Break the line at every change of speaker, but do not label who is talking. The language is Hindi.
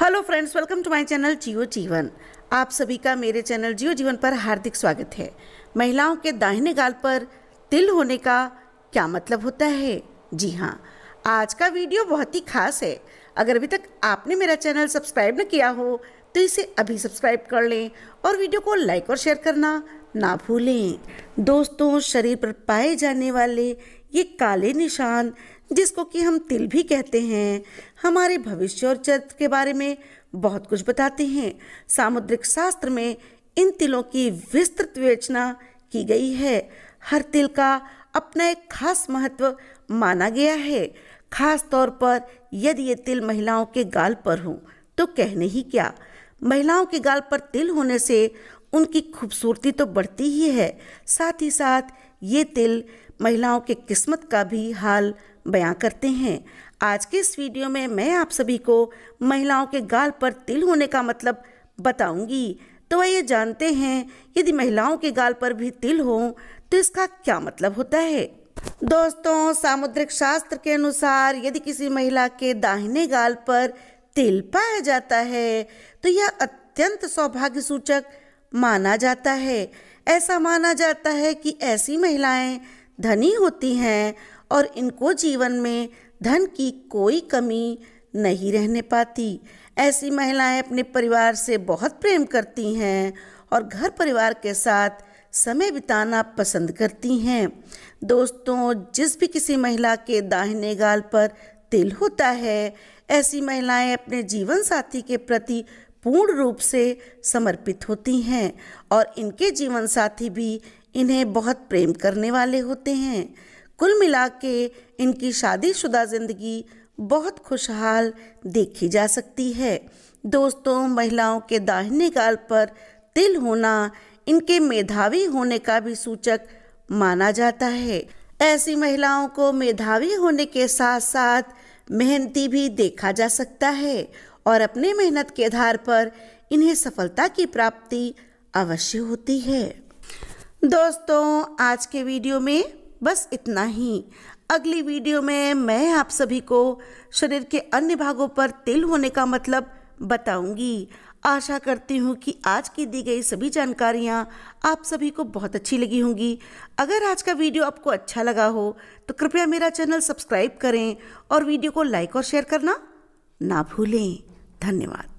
hello friends welcome to my channel Jiyo Jeevan आप सभी का मेरे चैनल जियो जीवन पर हार्दिक स्वागत है महिलाओं के दाहिने गाल पर तिल होने का क्या मतलब होता है जी हाँ आज का वीडियो बहुत ही खास है अगर अभी तक आपने मेरा चैनल सब्सक्राइब न किया हो तो इसे अभी सब्सक्राइब कर लें और वीडियो को लाइक और शेयर करना ना भूलें दोस्तों शरीर पर पाए जाने वाले ये काले निशान जिसको कि हम तिल भी कहते हैं हमारे भविष्य और चरित्र के बारे में बहुत कुछ बताते हैं सामुद्रिक शास्त्र में इन तिलों की विस्तृत विवेचना की गई है हर तिल का अपना एक खास महत्व माना गया है खास तौर पर यदि ये तिल महिलाओं के गाल पर हो तो कहने ही क्या महिलाओं के गाल पर तिल होने से उनकी खूबसूरती तो बढ़ती ही है साथ ही साथ ये तिल महिलाओं के किस्मत का भी हाल बयां करते हैं आज के इस वीडियो में मैं आप सभी को महिलाओं के गाल पर तिल होने का मतलब बताऊंगी तो आइए जानते हैं यदि महिलाओं के गाल पर भी तिल हो तो इसका क्या मतलब होता है दोस्तों सामुद्रिक शास्त्र के अनुसार यदि किसी महिला के दाहिने गाल पर तिल पाया जाता है तो यह अत्यंत सौभाग्य सूचक माना जाता है ऐसा माना जाता है कि ऐसी महिलाएं धनी होती हैं और इनको जीवन में धन की कोई कमी नहीं रहने पाती ऐसी महिलाएं अपने परिवार से बहुत प्रेम करती हैं और घर परिवार के साथ समय बिताना पसंद करती हैं दोस्तों जिस भी किसी महिला के दाहिने गाल पर तिल होता है ऐसी महिलाएं अपने जीवन साथी के प्रति पूर्ण रूप से समर्पित होती हैं और इनके जीवन साथी भी इन्हें बहुत प्रेम करने वाले होते हैं कुल मिला के इनकी शादीशुदा ज़िंदगी बहुत खुशहाल देखी जा सकती है दोस्तों महिलाओं के दाहिने गाल पर तिल होना इनके मेधावी होने का भी सूचक माना जाता है ऐसी महिलाओं को मेधावी होने के साथ साथ मेहनती भी देखा जा सकता है और अपने मेहनत के आधार पर इन्हें सफलता की प्राप्ति अवश्य होती है दोस्तों आज के वीडियो में बस इतना ही अगली वीडियो में मैं आप सभी को शरीर के अन्य भागों पर तिल होने का मतलब बताऊंगी आशा करती हूँ कि आज की दी गई सभी जानकारियाँ आप सभी को बहुत अच्छी लगी होंगी अगर आज का वीडियो आपको अच्छा लगा हो तो कृपया मेरा चैनल सब्सक्राइब करें और वीडियो को लाइक और शेयर करना ना भूलें धन्यवाद